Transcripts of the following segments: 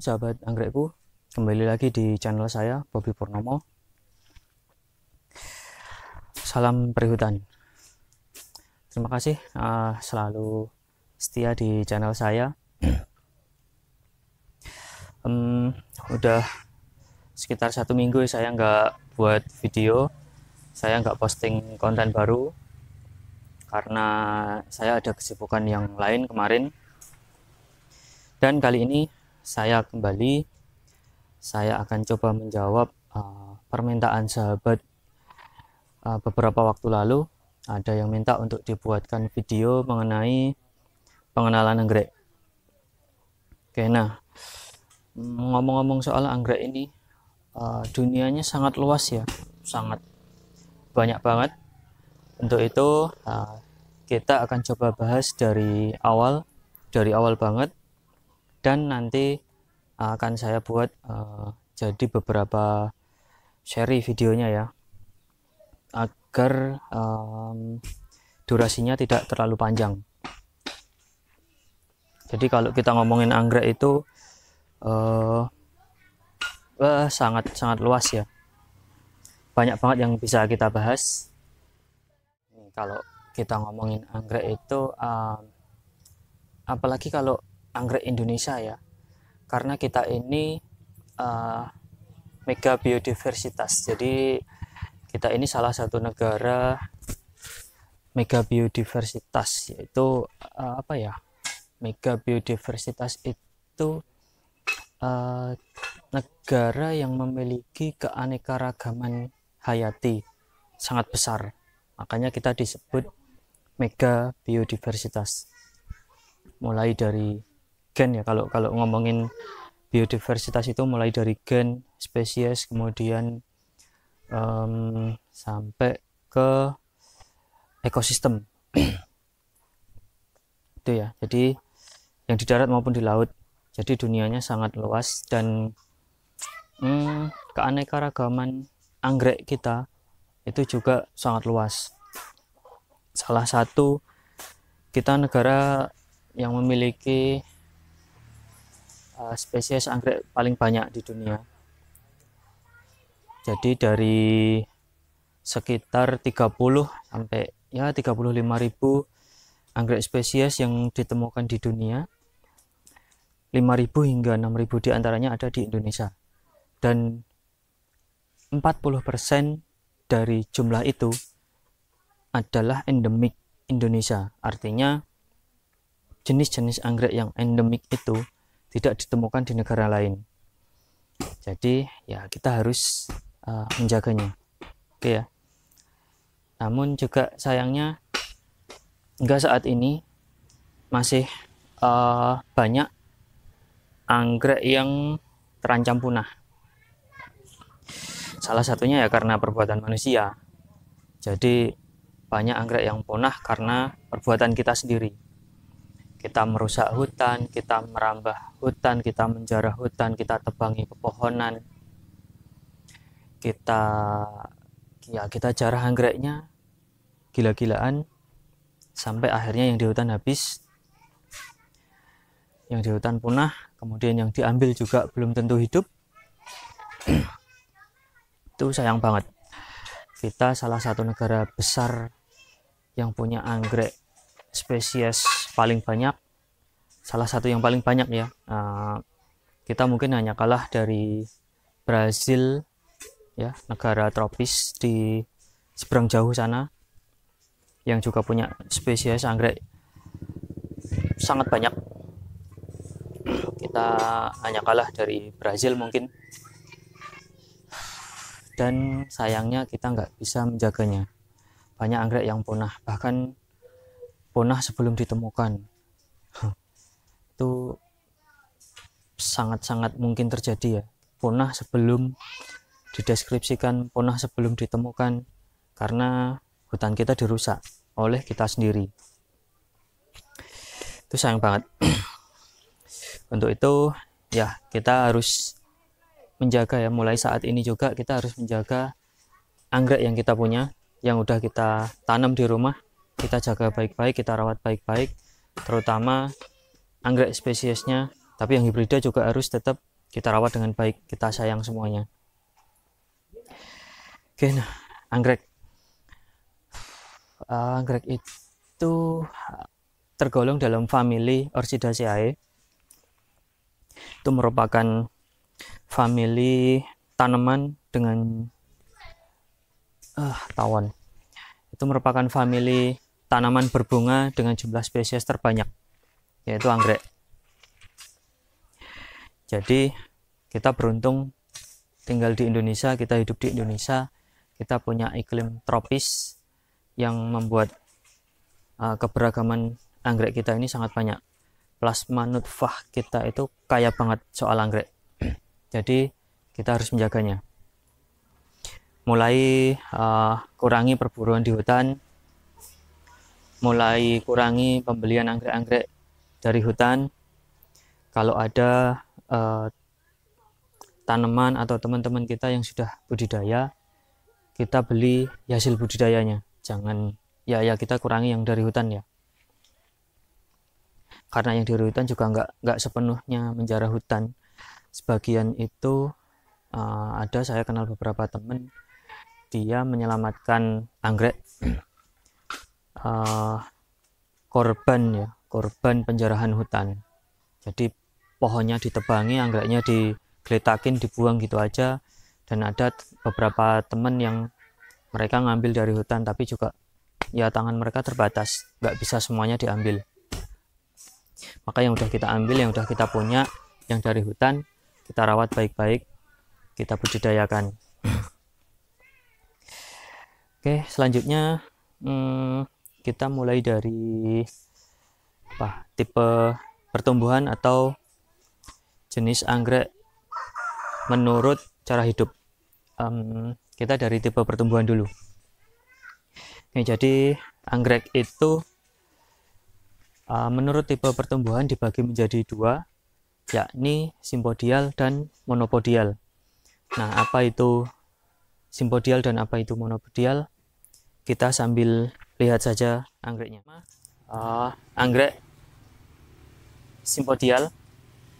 sahabat anggrekku Kembali lagi di channel saya Bobby Purnomo Salam perhutan Terima kasih uh, selalu setia di channel saya um, Udah sekitar satu minggu ya saya nggak buat video Saya nggak posting konten baru Karena saya ada kesibukan yang lain kemarin dan kali ini saya kembali saya akan coba menjawab uh, permintaan sahabat uh, beberapa waktu lalu ada yang minta untuk dibuatkan video mengenai pengenalan anggrek. Oke, nah ngomong-ngomong soal anggrek ini uh, dunianya sangat luas ya, sangat banyak banget. Untuk itu uh, kita akan coba bahas dari awal, dari awal banget dan nanti eh, akan saya buat uh, jadi beberapa seri videonya ya agar um, durasinya tidak terlalu panjang jadi kalau kita ngomongin anggrek itu uh, uh, sangat sangat luas ya banyak banget yang bisa kita bahas kalau kita ngomongin anggrek itu uh, apalagi kalau anggrek Indonesia ya karena kita ini uh, mega biodiversitas jadi kita ini salah satu negara mega biodiversitas yaitu uh, apa ya mega biodiversitas itu uh, negara yang memiliki keanekaragaman hayati sangat besar makanya kita disebut mega biodiversitas mulai dari gen ya kalau kalau ngomongin biodiversitas itu mulai dari gen spesies kemudian um, sampai ke ekosistem itu ya jadi yang di darat maupun di laut jadi dunianya sangat luas dan hmm, keanekaragaman anggrek kita itu juga sangat luas salah satu kita negara yang memiliki Eh, spesies anggrek paling banyak di dunia. Jadi dari sekitar 30 sampai ya 35.000 anggrek spesies yang ditemukan di dunia. 5.000 hingga 6.000 antaranya ada di Indonesia. Dan 40% dari jumlah itu adalah endemik Indonesia. Artinya jenis-jenis anggrek yang endemik itu tidak ditemukan di negara lain. Jadi ya kita harus uh, menjaganya. Oke ya. Namun juga sayangnya hingga saat ini masih uh, banyak anggrek yang terancam punah. Salah satunya ya karena perbuatan manusia. Jadi banyak anggrek yang punah karena perbuatan kita sendiri kita merusak hutan, kita merambah hutan, kita menjarah hutan, kita tebangi pepohonan, kita ya kita jarah anggreknya gila-gilaan sampai akhirnya yang di hutan habis, yang di hutan punah, kemudian yang diambil juga belum tentu hidup. itu sayang banget. Kita salah satu negara besar yang punya anggrek spesies paling banyak salah satu yang paling banyak ya uh, kita mungkin hanya kalah dari Brazil ya negara tropis di seberang jauh sana yang juga punya spesies anggrek sangat banyak kita hanya kalah dari Brazil mungkin dan sayangnya kita nggak bisa menjaganya banyak anggrek yang punah bahkan punah sebelum ditemukan itu sangat-sangat mungkin terjadi ya punah sebelum dideskripsikan punah sebelum ditemukan karena hutan kita dirusak oleh kita sendiri itu sayang banget untuk itu ya kita harus menjaga ya mulai saat ini juga kita harus menjaga anggrek yang kita punya yang udah kita tanam di rumah kita jaga iya. baik-baik kita rawat baik-baik terutama anggrek spesiesnya tapi yang hibrida juga harus tetap kita rawat dengan baik kita sayang semuanya oke nah anggrek eh, anggrek itu tergolong dalam family Orchidaceae itu merupakan family tanaman dengan uh, tawon itu merupakan family tanaman berbunga dengan jumlah spesies terbanyak yaitu anggrek jadi kita beruntung tinggal di Indonesia kita hidup di Indonesia kita punya iklim tropis yang membuat uh, keberagaman anggrek kita ini sangat banyak plasma nutfah kita itu kaya banget soal anggrek jadi kita harus menjaganya mulai uh, kurangi perburuan di hutan mulai kurangi pembelian anggrek-anggrek dari hutan kalau ada eh, tanaman atau teman-teman kita yang sudah budidaya kita beli hasil budidayanya jangan ya ya kita kurangi yang dari hutan ya karena yang dari hutan juga nggak nggak sepenuhnya menjarah hutan sebagian itu uh, ada saya kenal beberapa teman dia menyelamatkan anggrek uh, korban ya korban penjarahan hutan jadi pohonnya ditebangi anggreknya digeletakin dibuang gitu aja dan ada beberapa teman yang mereka ngambil dari hutan tapi juga ya tangan mereka terbatas nggak bisa semuanya diambil maka yang udah kita ambil yang udah kita punya yang dari hutan kita rawat baik-baik kita budidayakan hmm. oke selanjutnya hmm, kita mulai dari apa tipe pertumbuhan atau jenis anggrek menurut cara hidup um, kita dari tipe pertumbuhan dulu Oke, jadi anggrek itu uh, menurut tipe pertumbuhan dibagi menjadi dua yakni simpodial dan monopodial nah apa itu simpodial dan apa itu monopodial kita sambil lihat saja anggreknya uh, anggrek simpodial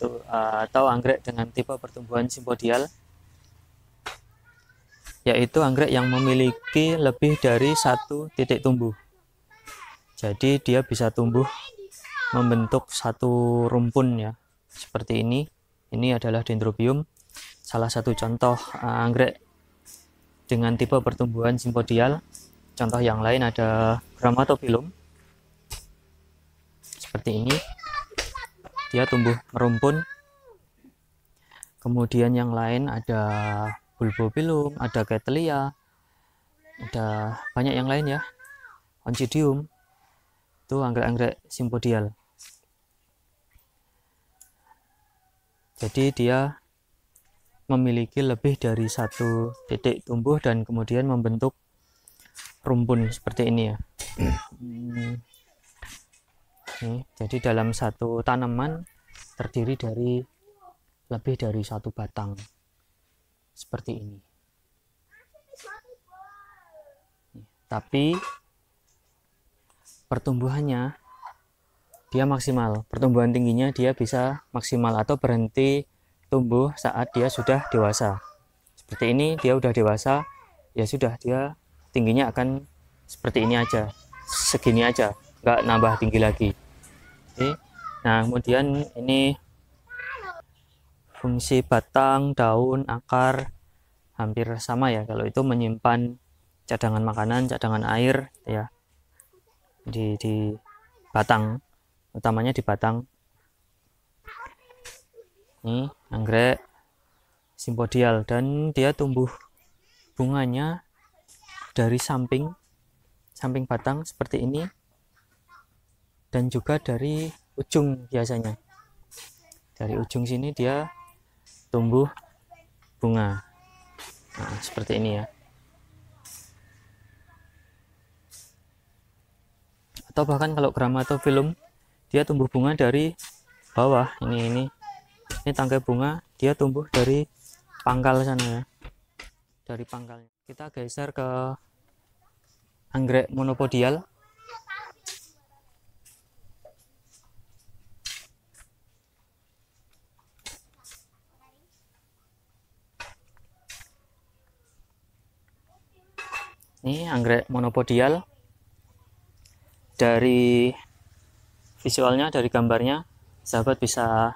uh, atau ah, anggrek dengan tipe pertumbuhan simpodial yaitu anggrek yang memiliki lebih dari satu titik tumbuh jadi dia bisa tumbuh membentuk satu rumpun ya seperti ini ini adalah dendrobium salah satu contoh ah, anggrek dengan tipe pertumbuhan simpodial Contoh yang lain ada gramatophyllum Seperti ini. Dia tumbuh merumpun. Kemudian yang lain ada Bulbophyllum, ada ketelia ada banyak yang lain ya. Oncidium. Itu anggrek-anggrek simpodial. Jadi dia memiliki lebih dari satu titik tumbuh dan kemudian membentuk rumpun seperti ini ya hmm. Nih, jadi dalam satu tanaman terdiri dari lebih dari satu batang seperti ini tapi pertumbuhannya dia maksimal pertumbuhan tingginya dia bisa maksimal atau berhenti tumbuh saat dia sudah dewasa seperti ini dia sudah dewasa ya sudah dia tingginya akan seperti ini aja segini aja nggak nambah tinggi lagi oke nah kemudian ini fungsi batang daun akar hampir sama ya kalau itu menyimpan cadangan makanan cadangan air ya di di batang utamanya di batang ini anggrek simpodial dan dia tumbuh bunganya dari samping samping batang seperti ini dan juga dari ujung biasanya dari ujung sini dia tumbuh bunga nah, seperti ini ya atau bahkan kalau atau film dia tumbuh bunga dari bawah ini ini ini tangkai bunga dia tumbuh dari pangkal sana ya dari pangkalnya kita geser ke anggrek monopodial ini anggrek monopodial dari visualnya dari gambarnya sahabat bisa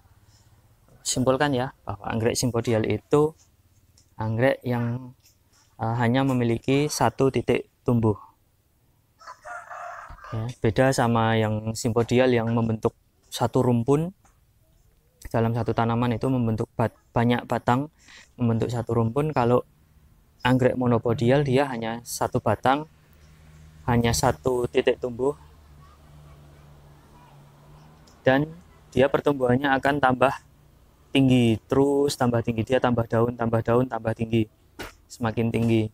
simpulkan ya bahwa anggrek simpodial itu anggrek yang uh, hanya memiliki satu titik tumbuh Ya, beda sama yang simpodial yang membentuk satu rumpun dalam satu tanaman itu membentuk bat, banyak batang membentuk satu rumpun kalau anggrek monopodial dia hanya satu batang hanya satu titik tumbuh dan dia pertumbuhannya akan tambah tinggi terus tambah tinggi dia tambah daun tambah daun tambah tinggi semakin tinggi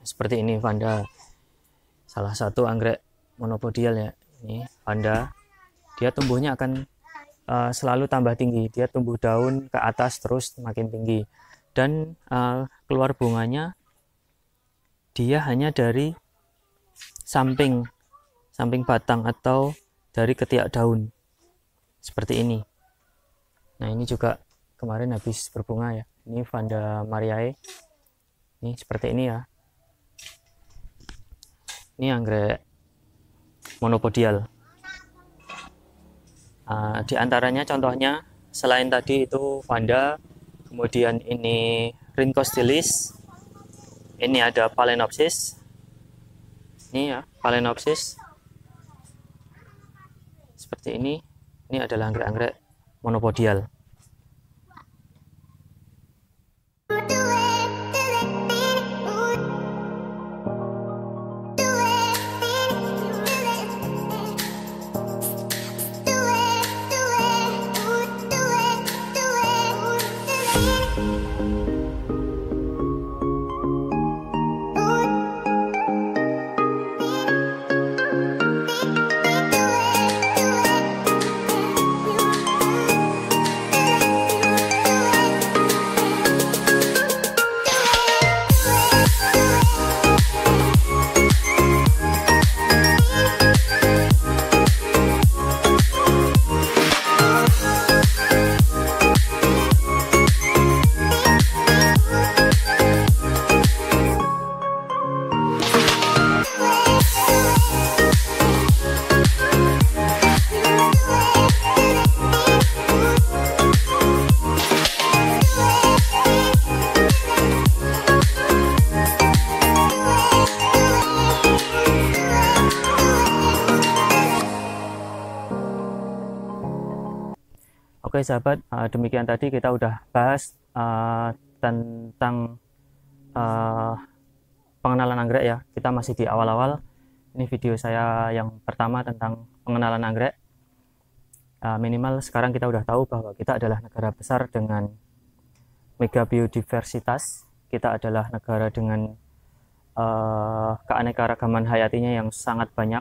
seperti ini Vanda salah satu anggrek monopodial ya ini panda dia tumbuhnya akan uh, selalu tambah tinggi dia tumbuh daun ke atas terus makin tinggi dan uh, keluar bunganya dia hanya dari samping samping batang atau dari ketiak daun seperti ini nah ini juga kemarin habis berbunga ya ini Vanda Mariae ini seperti ini ya ini anggrek monopodial uh, di antaranya contohnya selain tadi itu Vanda kemudian ini rincostilis, ini ada palenopsis ini ya palenopsis seperti ini ini adalah anggrek-anggrek monopodial sahabat, uh, demikian tadi kita udah bahas uh, tentang uh, pengenalan anggrek ya. Kita masih di awal-awal. Ini video saya yang pertama tentang pengenalan anggrek. Uh, minimal sekarang kita udah tahu bahwa kita adalah negara besar dengan mega biodiversitas. Kita adalah negara dengan uh, keanekaragaman hayatinya yang sangat banyak.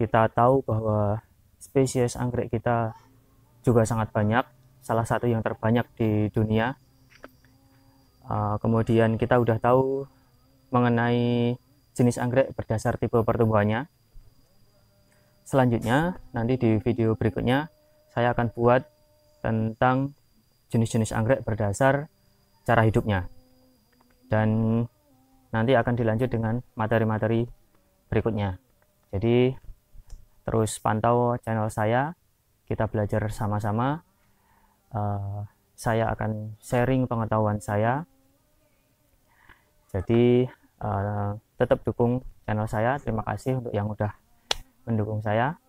Kita tahu bahwa spesies anggrek kita juga sangat banyak, salah satu yang terbanyak di dunia. Eh, kemudian kita sudah tahu mengenai jenis anggrek berdasar tipe pertumbuhannya. Selanjutnya, nanti di video berikutnya saya akan buat tentang jenis-jenis anggrek berdasar cara hidupnya. Dan nanti akan dilanjut dengan materi-materi berikutnya. Jadi terus pantau channel saya kita belajar sama-sama. Uh, saya akan sharing pengetahuan saya. Jadi uh, tetap dukung channel saya. Terima kasih untuk yang udah mendukung saya.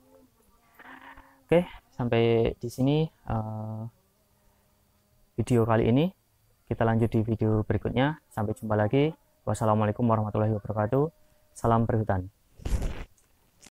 Oke, sampai di sini uh, video kali ini. Kita lanjut di video berikutnya. Sampai jumpa lagi. Wassalamualaikum warahmatullahi wabarakatuh. Salam perhutanan.